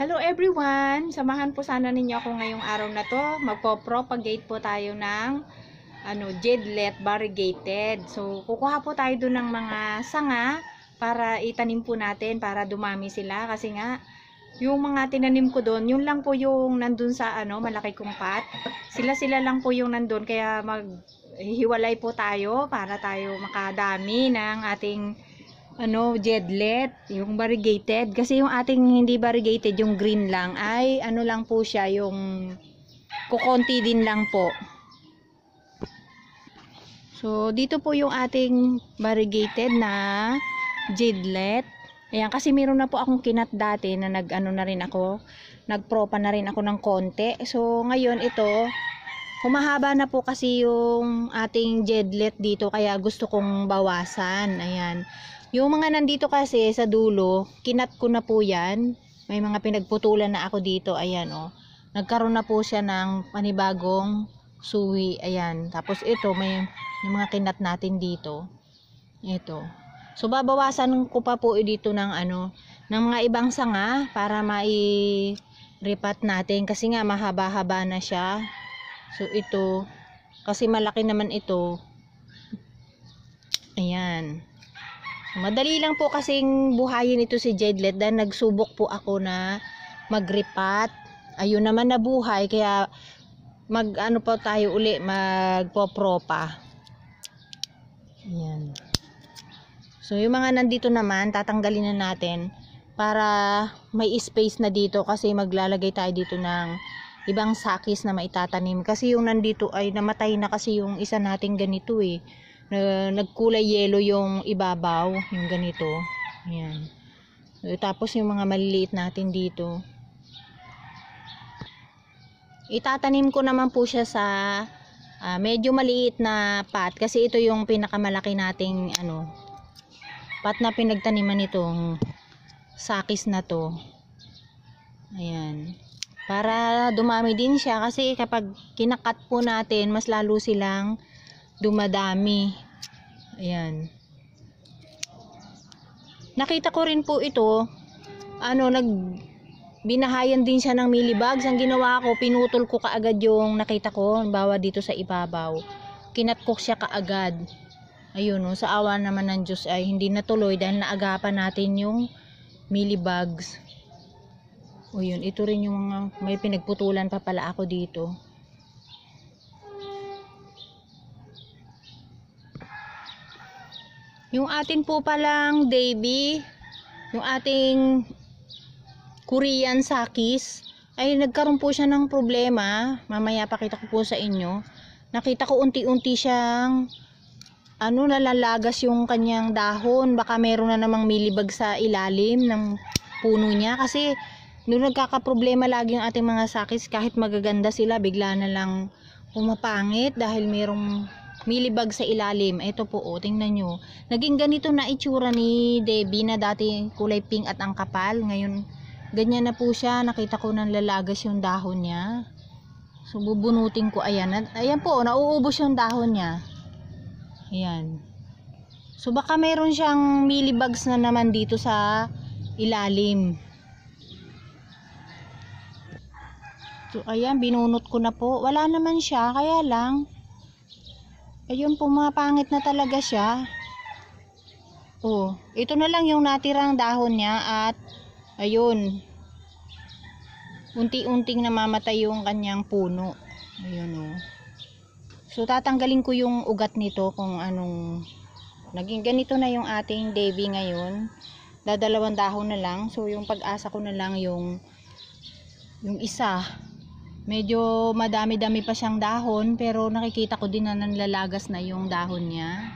Hello everyone! Samahan po sana ninyo ako ngayong araw na to. Magpo-propagate po tayo ng ano, jedlet variegated. So, kukuha po tayo doon ng mga sanga para itanim po natin para dumami sila kasi nga yung mga tinanim ko doon, yun lang po yung nandun sa ano, malaki kong pot. Sila-sila lang po yung nandun kaya maghiwalay po tayo para tayo makadami ng ating ano, jedlet, yung variegated. Kasi yung ating hindi variegated, yung green lang, ay ano lang po siya, yung kukonti din lang po. So, dito po yung ating variegated na jedlet. Ayan, kasi meron na po akong kinat dati na nag-ano na rin ako, nagpropa na rin ako ng konti. So, ngayon ito, humahaba na po kasi yung ating jedlet dito kaya gusto kong bawasan. Ayan. Yung mga nandito kasi sa dulo, kinat ko na po yan. May mga pinagputulan na ako dito. Ayan o. Oh. Nagkaroon na po siya ng panibagong suwi. Ayan. Tapos ito, may yung mga kinat natin dito. Ito. So, babawasan ko pa po dito ng ano, ng mga ibang sanga para mai repat natin kasi nga mahaba-haba na siya. So, ito. Kasi malaki naman ito. Ayan. Madali lang po kasing buhayin ito si Jedlet dahil nagsubok po ako na magripat. Ayun naman nabuhay kaya mag ano po tayo uli magpopropa. Ayan. So yung mga nandito naman tatanggalin na natin para may space na dito kasi maglalagay tayo dito ng ibang sakis na maitatanim kasi yung nandito ay namatay na kasi yung isa nating ganito eh na, nagkulay yellow yung ibabaw, yung ganito. Ayan. Eh, tapos yung mga maliliit natin dito. Itatanim ko naman po siya sa uh, medyo maliit na pot kasi ito yung pinakamalaki nating ano pot na pinagtaniman nitong sakis na to. Ayan. Para dumami din siya kasi kapag kinakat po natin mas lalo silang dumadami Ayan. Nakita ko rin po ito, ano, nag binahayan din siya ng millibugs. Ang ginawa ko, pinutol ko kaagad yung nakita ko, bawa dito sa ibabaw. Kinatkok siya kaagad. Ayun, no, oh, sa awa naman ng Diyos ay hindi natuloy dahil naagapan natin yung millibugs. O yun, ito rin yung mga may pinagputulan pa pala ako dito. Yung atin po palang Davy, yung ating Korean Sakis, ay nagkaroon po siya ng problema. Mamaya pakita ko po sa inyo. Nakita ko unti-unti siyang ano nalalagas yung kanyang dahon. Baka meron na namang milibag sa ilalim ng puno niya kasi doon nagkakaproblema lagi ang ating mga sakis kahit magaganda sila bigla na lang pumapangit dahil merong milibag sa ilalim. Ito po, oh, tingnan nyo. Naging ganito na itsura ni Debbie na dati kulay pink at ang kapal. Ngayon, ganyan na po siya. Nakita ko ng lalagas yung dahon niya. So, bubunutin ko. Ayan, ayan po, nauubos yung dahon niya. Ayan. So, baka meron siyang milibags na naman dito sa ilalim. So, ayan, binunot ko na po. Wala naman siya, kaya lang Ayun, pumapangit na talaga siya. Oh, ito na lang yung natirang dahon niya at ayun. Unti-unting namamatay yung kanyang puno. Ayun oh. So tatanggalin ko yung ugat nito kung anong naging ganito na yung ating Davy ngayon. Dadalawang dahon na lang. So yung pag-asa ko na lang yung yung isa Medyo madami-dami pa siyang dahon pero nakikita ko din na nanlalagas na yung dahon niya.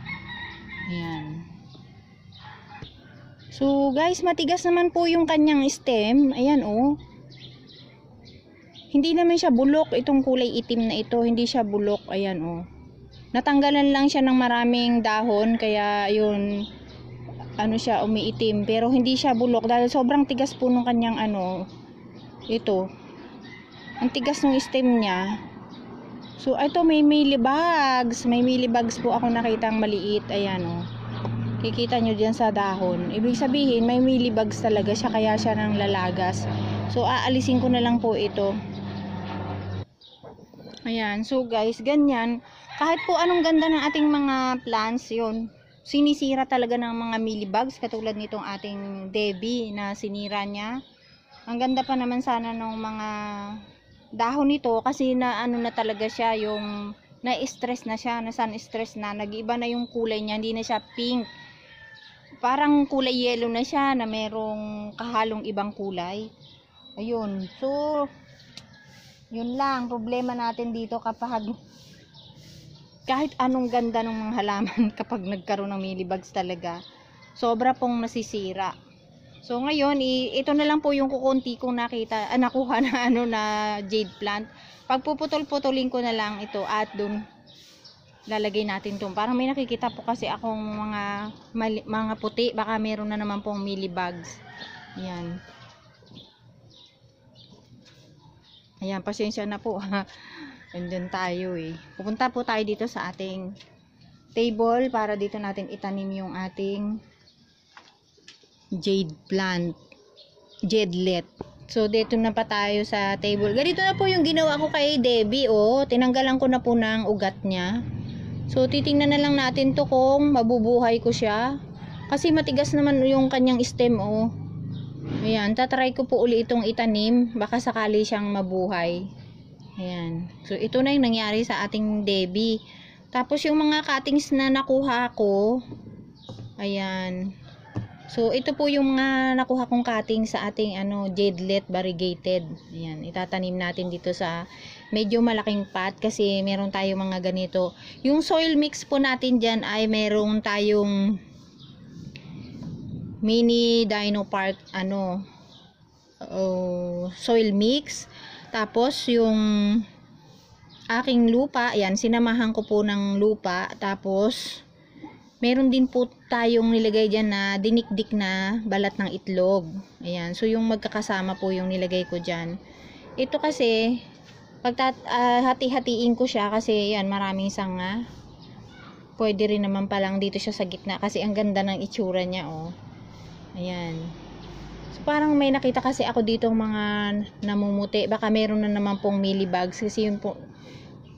Ayan. So guys, matigas naman po yung kanyang stem. Ayan oh. Hindi naman siya bulok itong kulay itim na ito. Hindi siya bulok. Ayan oh. Natanggalan lang siya ng maraming dahon kaya yun ano siya umiitim pero hindi siya bulok dahil sobrang tigas po nung kanyang ano ito ang tigas ng stem niya. So, ito may mealybugs May mealybugs po ako nakitang maliit. Ayan, oh. Kikita nyo dyan sa dahon. Ibig sabihin, may mealybugs talaga siya. Kaya siya nang lalagas. So, aalisin ko na lang po ito. Ayan. So, guys, ganyan. Kahit po anong ganda ng ating mga plants, yon sinisira talaga ng mga mealybugs katulad nitong ating Debbie na sinira niya. Ang ganda pa naman sana ng mga dahon nito kasi na ano na talaga siya yung na-stress na siya, na sun-stress na, nag-iba na yung kulay niya, hindi na siya pink. Parang kulay yellow na siya na merong kahalong ibang kulay. Ayun. So, yun lang problema natin dito kapag kahit anong ganda ng mga halaman kapag nagkaroon ng millibugs talaga, sobra pong nasisira. So ngayon, ito na lang po yung kukunti kong nakita, ah, nakuha na ano na jade plant. Pagpuputol-putulin ko na lang ito at doon lalagay natin 'to. Parang may nakikita po kasi akong mga mali, mga puti, baka meron na naman pong mealybugs. Ayun. Ayun, pasensya na po. Andun tayo eh. Pupunta po tayo dito sa ating table para dito natin itanim yung ating jade plant, jedlet. So, dito na pa tayo sa table. Ganito na po yung ginawa ko kay Debbie, oh. Tinanggalan ko na po ng ugat niya. So, titingnan na lang natin to kung mabubuhay ko siya. Kasi matigas naman yung kanyang stem, oh. Ayan, tatry ko po uli itong itanim. Baka sakali siyang mabuhay. Ayan. So, ito na yung nangyari sa ating Debbie. Tapos, yung mga cuttings na nakuha ko, ayan, So, ito po yung mga nakuha kong cutting sa ating ano, jadelet variegated. Ayan, itatanim natin dito sa medyo malaking pot kasi meron tayo mga ganito. Yung soil mix po natin dyan ay meron tayong mini dino park ano, uh, soil mix. Tapos, yung aking lupa, ayan, sinamahan ko po ng lupa. Tapos, Meron din po tayong nilagay dyan na dinikdik na balat ng itlog. Ayan. So, yung magkakasama po yung nilagay ko dyan. Ito kasi, pagtat, uh, hati-hatiin ko siya kasi yan, maraming sanga. Pwede rin naman palang dito siya sa gitna kasi ang ganda ng itsura niya, oh. Ayan. So, parang may nakita kasi ako dito mga namumuti. Baka meron na naman pong millibugs kasi yun po,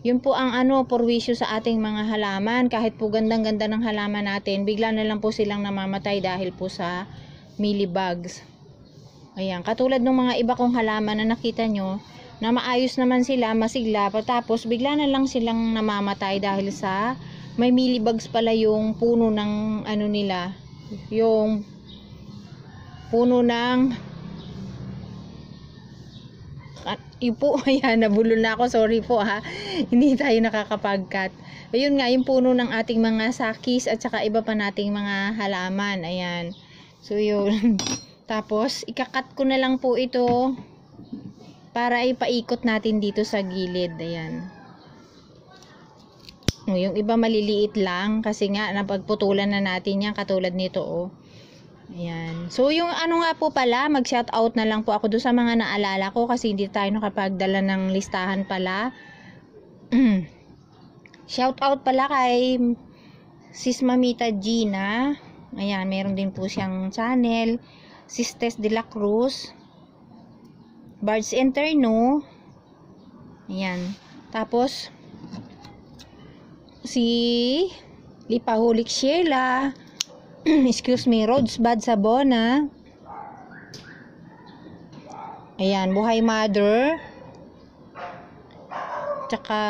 yun po ang ano, porwisyo sa ating mga halaman. Kahit po gandang-ganda ng halaman natin, bigla na lang po silang namamatay dahil po sa millibugs. Ayan, katulad ng mga iba kong halaman na nakita nyo, na maayos naman sila, masigla, tapos bigla na lang silang namamatay dahil sa may millibugs pala yung puno ng ano nila, yung puno ng naka, yun ayan, nabulol na ako, sorry po ha, hindi tayo nakakapag-cut. Ayun nga, yung puno ng ating mga sakis at saka iba pa nating mga halaman, ayan. So yun, tapos ikakat ko na lang po ito para ipaikot natin dito sa gilid, ayan. Oh, yung iba maliliit lang kasi nga napagputulan na natin yan katulad nito oh. Ayan. So, yung ano nga po pala, mag-shout out na lang po ako doon sa mga naalala ko kasi hindi tayo nakapagdala ng listahan pala. shout out pala kay Sis Mamita Gina. Ayan, meron din po siyang channel. Sis Tess de la Cruz. Bards Interno. Ayan. Tapos, si Lipahulik Sheila. Sheila excuse me, roads bad sa Bona. Ayan, buhay mother. Tsaka,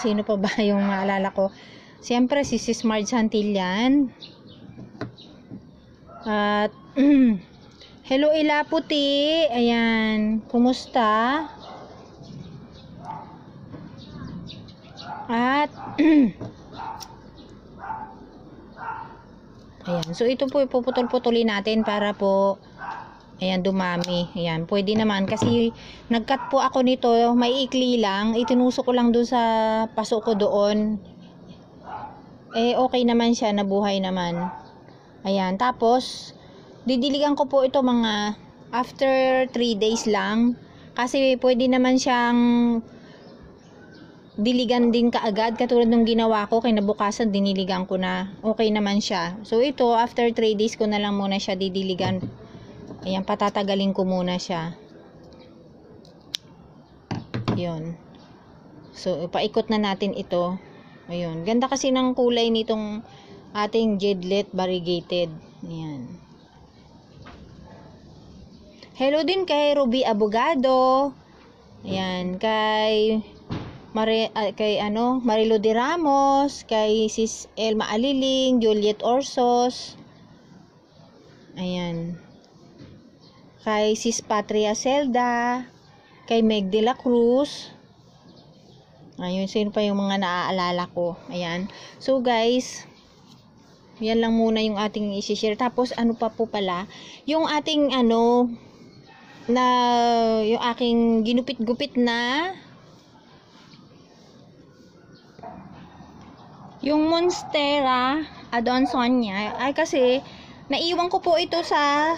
sino pa ba yung maalala ko? Siyempre, si Sis Marge Santillan. At, hello Ilaputi. Ayan, kumusta? At, Ayan. So, ito po ipuputol-putulin natin para po Ayan, dumami. Ayan, pwede naman. Kasi nagkat po ako nito, may ikli lang. Itinuso ko lang doon sa paso ko doon. Eh, okay naman siya, nabuhay naman. Ayan, tapos, didiligan ko po ito mga after 3 days lang. Kasi pwede naman siyang diligan din kaagad katulad nung ginawa ko kay kinabukasan diniligan ko na okay naman siya so ito after 3 days ko na lang muna siya didiligan ayan patatagalin ko muna siya yon so paikot na natin ito ayun ganda kasi ng kulay nitong ating jedlet variegated ayan hello din kay Ruby Abogado ayan kay Mari, uh, kay ano, Marilo de Ramos, kay Sis Elma Aliling, Juliet Orsos. Ayan. Kay Sis Patria Selda, kay Meg de la Cruz. Ayun, sino pa yung mga naaalala ko. Ayan. So guys, yan lang muna yung ating i-share. Tapos ano pa po pala, yung ating ano na yung aking ginupit-gupit na Yung Monstera Adonsonia ay kasi naiwan ko po ito sa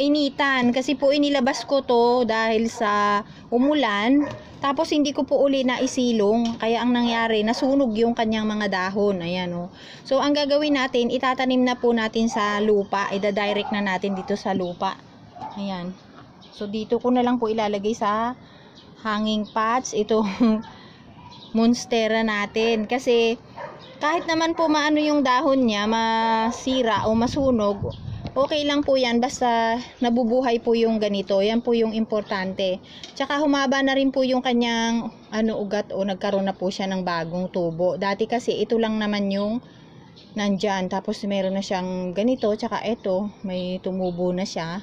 initan kasi po inilabas ko to dahil sa umulan tapos hindi ko po uli na isilong kaya ang nangyari nasunog yung kanyang mga dahon ayan oh. so ang gagawin natin itatanim na po natin sa lupa idadirect na natin dito sa lupa ayan so dito ko na lang po ilalagay sa hanging pots itong monstera natin kasi kahit naman po maano yung dahon niya, masira o masunog, okay lang po yan basta nabubuhay po yung ganito. Yan po yung importante. Tsaka humaba na rin po yung kanyang ano ugat o nagkaroon na po siya ng bagong tubo. Dati kasi ito lang naman yung nandyan. Tapos meron na siyang ganito. Tsaka ito, may tumubo na siya.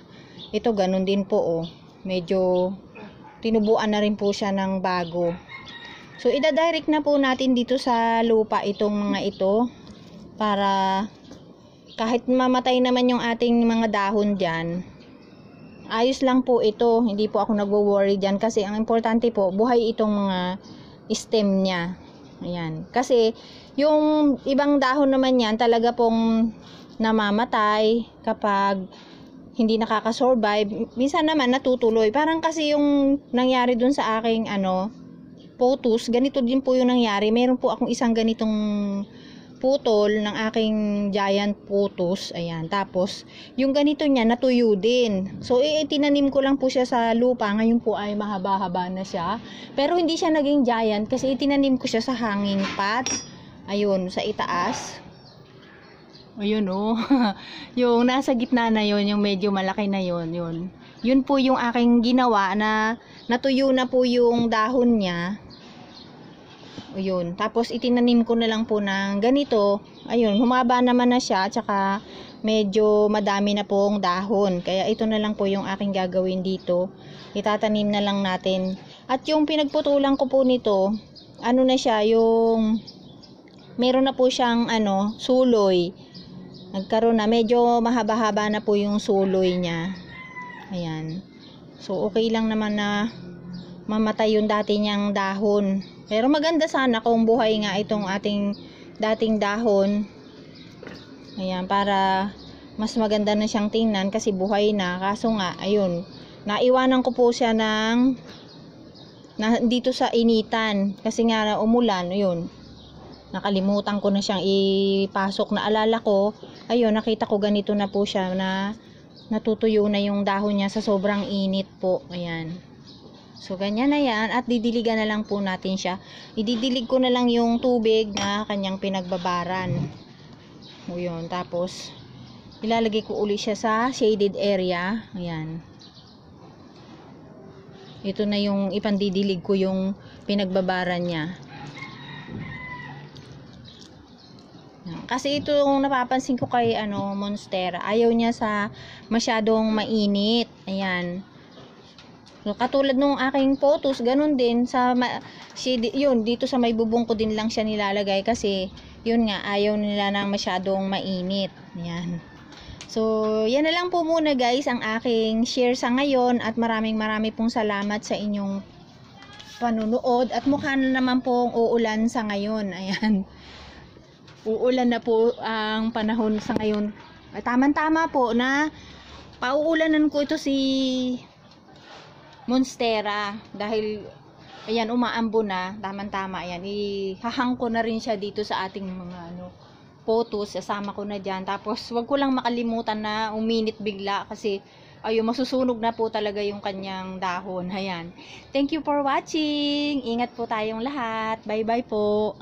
Ito ganun din po oh. Medyo tinubuan na rin po siya ng bago. So, idadirect na po natin dito sa lupa itong mga ito para kahit mamatay naman yung ating mga dahon dyan, ayos lang po ito. Hindi po ako nagwo-worry dyan kasi ang importante po, buhay itong mga stem niya. Ayan. Kasi, yung ibang dahon naman yan, talaga pong namamatay kapag hindi nakaka-survive. Minsan naman natutuloy. Parang kasi yung nangyari dun sa aking ano, photos, ganito din po yung nangyari. Meron po akong isang ganitong putol ng aking giant putos. Ayan. Tapos, yung ganito niya, natuyo din. So, eh, eh, tinanim ko lang po siya sa lupa. Ngayon po ay mahaba-haba na siya. Pero hindi siya naging giant kasi itinanim ko siya sa hanging pots. Ayun, sa itaas. Ayun oh. yung nasa gitna na yon, yung medyo malaki na yon, yun. Yun po yung aking ginawa na natuyo na po yung dahon niya. Ayun. Tapos, itinanim ko na lang po ng ganito. Ayun, humaba naman na siya. Tsaka, medyo madami na pong dahon. Kaya, ito na lang po yung aking gagawin dito. Itatanim na lang natin. At yung pinagputulan ko po nito, ano na siya, yung... Meron na po siyang, ano, suloy. Nagkaroon na. Medyo mahaba-haba na po yung suloy niya. Ayan. So, okay lang naman na mamatay yung dati niyang dahon. Pero maganda sana kung buhay nga itong ating dating dahon. Ayan, para mas maganda na siyang tingnan kasi buhay na. Kaso nga, ayun, naiwanan ko po siya ng na, dito sa initan. Kasi nga umulan, yun. Nakalimutan ko na siyang ipasok. Naalala ko, ayun, nakita ko ganito na po siya na natutuyo na yung dahon niya sa sobrang init po. Ayan. So, ganyan na yan. At didiligan na lang po natin siya. Ididilig ko na lang yung tubig na kanyang pinagbabaran. O yun. Tapos, ilalagay ko uli siya sa shaded area. Ayan. Ito na yung ipandidilig ko yung pinagbabaran niya. Kasi ito yung napapansin ko kay ano, Monstera. Ayaw niya sa masyadong mainit. Ayan. Katulad nung aking photos, ganun din sa ma, si yun dito sa may bubong ko din lang siya nilalagay kasi yun nga ayaw nila nang masyadong mainit. Yan. So, yan na lang po muna guys ang aking share sa ngayon at maraming marami pong salamat sa inyong panunood at mukha na naman pong uulan sa ngayon. Ayan. Uulan na po ang panahon sa ngayon. Tamang-tama po na pauulanan ko ito si monstera dahil ayan umaambo na tamang tama yan ihahang ko na rin siya dito sa ating mga ano photos sasama ko na diyan tapos wag ko lang makalimutan na uminit bigla kasi ayun masusunog na po talaga yung kanyang dahon ayan thank you for watching ingat po tayong lahat bye bye po